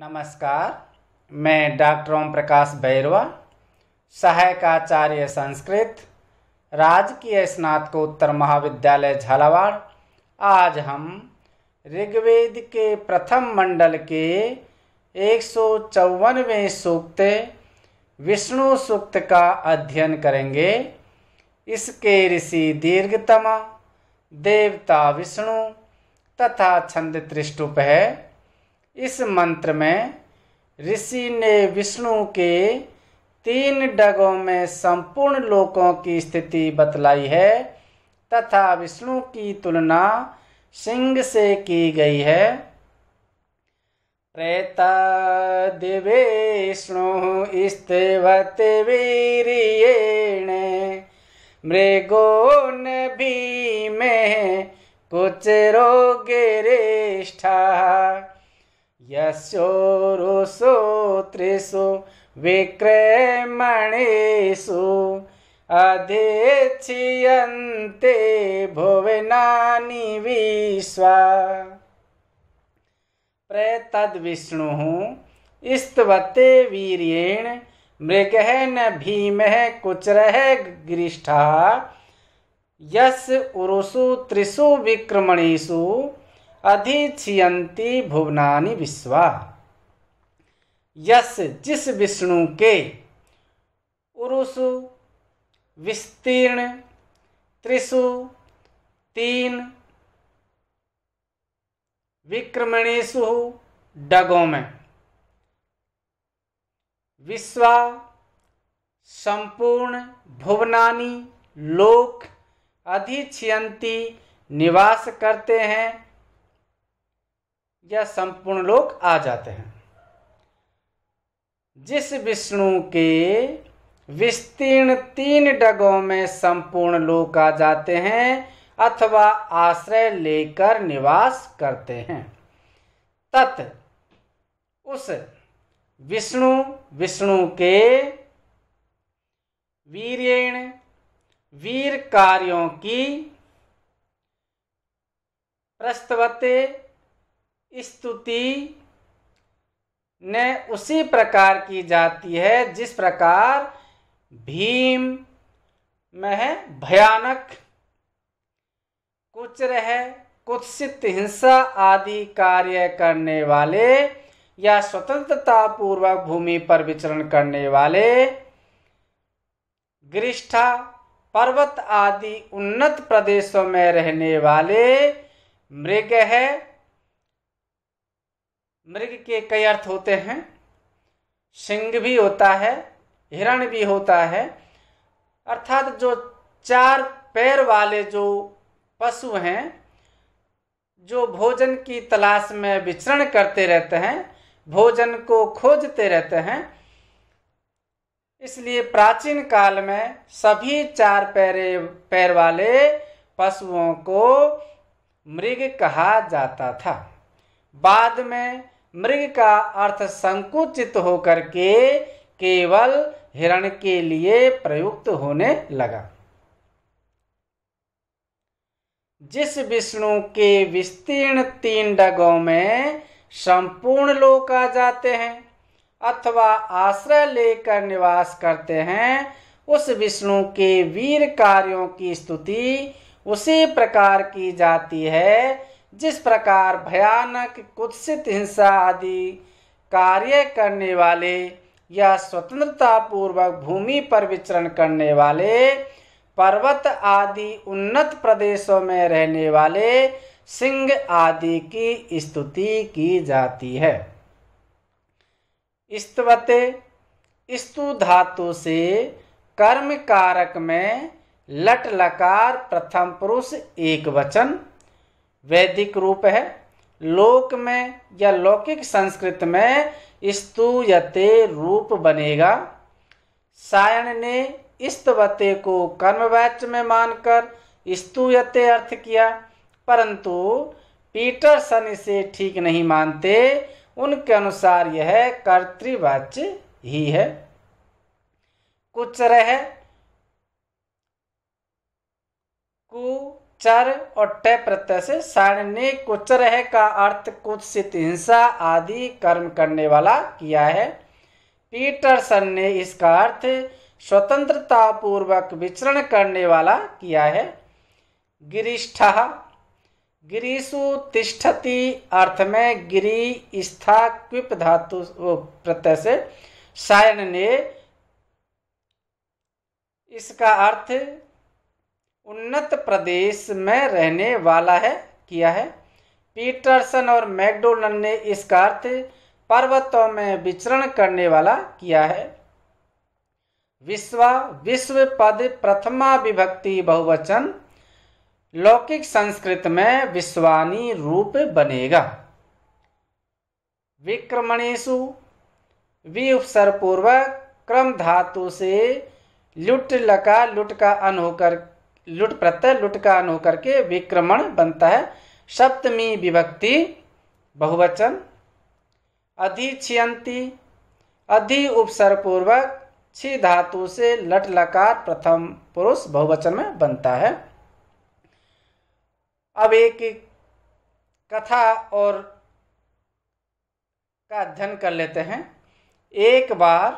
नमस्कार मैं डॉक्टर ओम प्रकाश भैरवा सहायकाचार्य संस्कृत राजकीय स्नातकोत्तर महाविद्यालय झालावाड़ आज हम ऋग्वेद के प्रथम मंडल के एक सौ सूक्त विष्णु सूक्त का अध्ययन करेंगे इसके ऋषि दीर्घतमा देवता विष्णु तथा छंद त्रिष्टुप है इस मंत्र में ऋषि ने विष्णु के तीन डगों में संपूर्ण लोकों की स्थिति बतलाई है तथा विष्णु की तुलना सिंह से की गई है प्रेत दिवेष्णु स्थित वीरियण मृगो न कुछ रोग रेष्ठा यस्योरुषु त्रिषु विक्रमणिषु अधिच्छियन्ते भुवनानि विश्वा प्रतद्विष्णुः स्तवते वीर्येण मृगः न भीमः कुचरः गृष्ठः यस्य उरुषु त्रिषु विक्रमणेषु अधिचियंती भुवनानी विश्वा यस जिस विष्णु के उरुसु विस्तीर्ण त्रिशु तीन विक्रमणेशु डगों में विश्वा संपूर्ण भुवनानी लोक अधिचियंती निवास करते हैं या संपूर्ण लोक आ जाते हैं जिस विष्णु के विस्तीर्ण तीन डगों में संपूर्ण लोक आ जाते हैं अथवा आश्रय लेकर निवास करते हैं तत् उस विष्णु विष्णु के वीरेण वीर कार्यों की प्रस्तवते स्तुति ने उसी प्रकार की जाती है जिस प्रकार भीम में है भयानक कुचर है कुत्सित हिंसा आदि कार्य करने वाले या स्वतंत्रता पूर्वक भूमि पर विचरण करने वाले गृष्ठा पर्वत आदि उन्नत प्रदेशों में रहने वाले मृग है मृग के कई अर्थ होते हैं सिंह भी होता है हिरण भी होता है अर्थात जो चार पैर वाले जो पशु हैं जो भोजन की तलाश में विचरण करते रहते हैं भोजन को खोजते रहते हैं इसलिए प्राचीन काल में सभी चार पैरे पैर वाले पशुओं को मृग कहा जाता था बाद में मृग का अर्थ संकुचित होकर के केवल हिरण के लिए प्रयुक्त होने लगा जिस विष्णु के विस्तीर्ण तीन डगों में संपूर्ण लोग आ जाते हैं अथवा आश्रय लेकर निवास करते हैं उस विष्णु के वीर कार्यों की स्तुति उसी प्रकार की जाती है जिस प्रकार भयानक कुत्सित हिंसा आदि कार्य करने वाले या स्वतंत्रता पूर्वक भूमि पर विचरण करने वाले पर्वत आदि उन्नत प्रदेशों में रहने वाले सिंह आदि की स्तुति की जाती है स्तवते स्तु धातु से कर्म कारक में लट लकार प्रथम पुरुष एक वचन वैदिक रूप है लोक में या लौकिक संस्कृत में स्तूयते रूप बनेगा सायण ने स्तवते को कर्मवाच में मानकर स्तूयते अर्थ किया परंतु पीटरसन इसे ठीक नहीं मानते उनके अनुसार यह कर्तृवाच्य ही है कुछ रहे कु चर और टय प्रत्यय से सारण्य कुचरह का अर्थ कुत्सित हिंसा आदि कर्म करने वाला किया है पीटरसन ने इसका अर्थ स्वतंत्रता पूर्वक विचरण करने वाला किया है गिरिष्ठ गिरीशु तिष्ठति अर्थ में गिरी स्था क्विप धातु प्रत्यय से सायन ने इसका अर्थ उन्नत प्रदेश में रहने वाला है किया है पीटरसन और मैकडोनल्ड ने इसका अर्थ पर्वतों में विचरण करने वाला किया है विश्वा विश्व पद प्रथमा विभक्ति बहुवचन लौकिक संस्कृत में विश्वानी रूप बनेगा विक्रमणेशु वि उपसर्ग पूर्वक क्रम धातु से लुट लका लुट का अन होकर लुट प्रत्यय लुट का अनु करके विक्रमण बनता है सप्तमी विभक्ति बहुवचन अधिछियंती अधि उपसर्ग पूर्वक छी धातु से लट लकार प्रथम पुरुष बहुवचन में बनता है अब एक कथा और का अध्ययन कर लेते हैं एक बार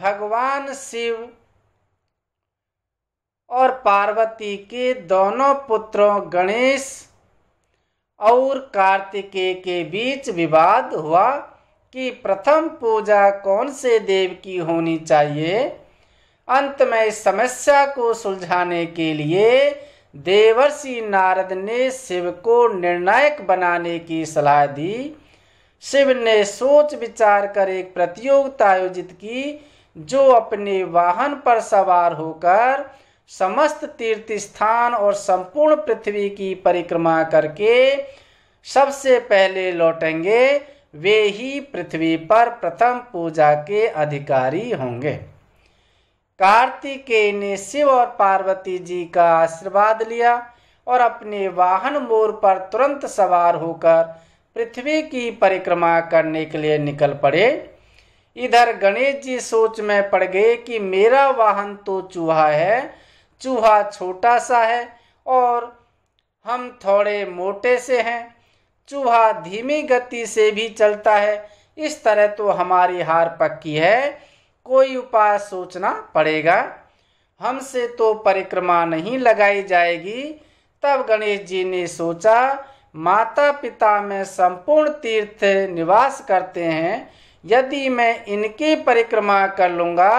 भगवान शिव और पार्वती के दोनों पुत्रों गणेश और कार्तिकेय के बीच विवाद हुआ कि प्रथम पूजा कौन से देव की होनी चाहिए अंत में इस समस्या को सुलझाने के लिए देवर्षि नारद ने शिव को निर्णायक बनाने की सलाह दी शिव ने सोच विचार कर एक प्रतियोगिता आयोजित की जो अपने वाहन पर सवार होकर समस्त तीर्थ स्थान और संपूर्ण पृथ्वी की परिक्रमा करके सबसे पहले लौटेंगे वे ही पृथ्वी पर प्रथम पूजा के अधिकारी होंगे कार्तिकेय ने शिव और पार्वती जी का आशीर्वाद लिया और अपने वाहन मोर पर तुरंत सवार होकर पृथ्वी की परिक्रमा करने के लिए निकल पड़े इधर गणेश जी सोच में पड़ गए कि मेरा वाहन तो चूहा है चूहा छोटा सा है और हम थोड़े मोटे से हैं चूहा धीमी गति से भी चलता है इस तरह तो हमारी हार पक्की है कोई उपाय सोचना पड़ेगा हमसे तो परिक्रमा नहीं लगाई जाएगी तब गणेश जी ने सोचा माता पिता में संपूर्ण तीर्थ निवास करते हैं यदि मैं इनकी परिक्रमा कर लूँगा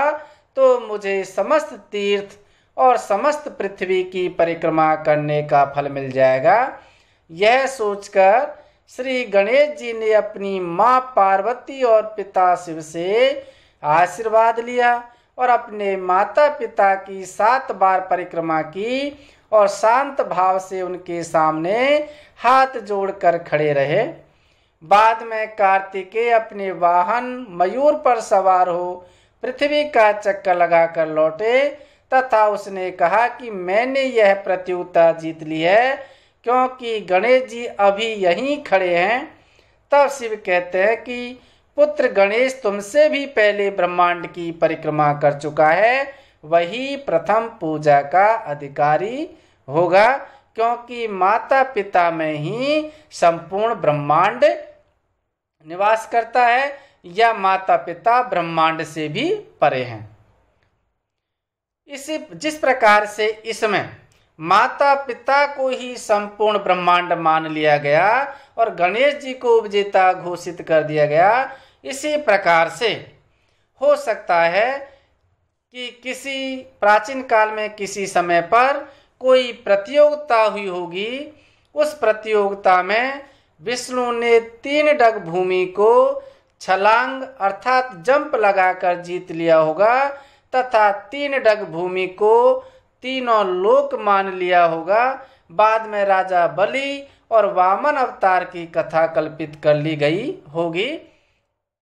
तो मुझे समस्त तीर्थ और समस्त पृथ्वी की परिक्रमा करने का फल मिल जाएगा यह सोचकर श्री गणेश जी ने अपनी माँ पार्वती और पिता शिव से आशीर्वाद लिया और अपने माता पिता की सात बार परिक्रमा की और शांत भाव से उनके सामने हाथ जोड़कर खड़े रहे बाद में कार्तिकेय अपने वाहन मयूर पर सवार हो पृथ्वी का चक्कर लगाकर लौटे तथा उसने कहा कि मैंने यह प्रतियोगिता जीत ली है क्योंकि गणेश जी अभी यहीं खड़े हैं तब शिव कहते हैं कि पुत्र गणेश तुमसे भी पहले ब्रह्मांड की परिक्रमा कर चुका है वही प्रथम पूजा का अधिकारी होगा क्योंकि माता पिता में ही संपूर्ण ब्रह्मांड निवास करता है या माता पिता ब्रह्मांड से भी परे हैं इसी जिस प्रकार से इसमें माता पिता को ही संपूर्ण ब्रह्मांड मान लिया गया और गणेश जी को उपजेता घोषित कर दिया गया इसी प्रकार से हो सकता है कि किसी प्राचीन काल में किसी समय पर कोई प्रतियोगिता हुई होगी उस प्रतियोगिता में विष्णु ने तीन डग भूमि को छलांग अर्थात जंप लगाकर जीत लिया होगा तथा तीन डग भूमि को तीनों लोक मान लिया होगा बाद में राजा बलि और वामन अवतार की कथा कल्पित कर ली गई होगी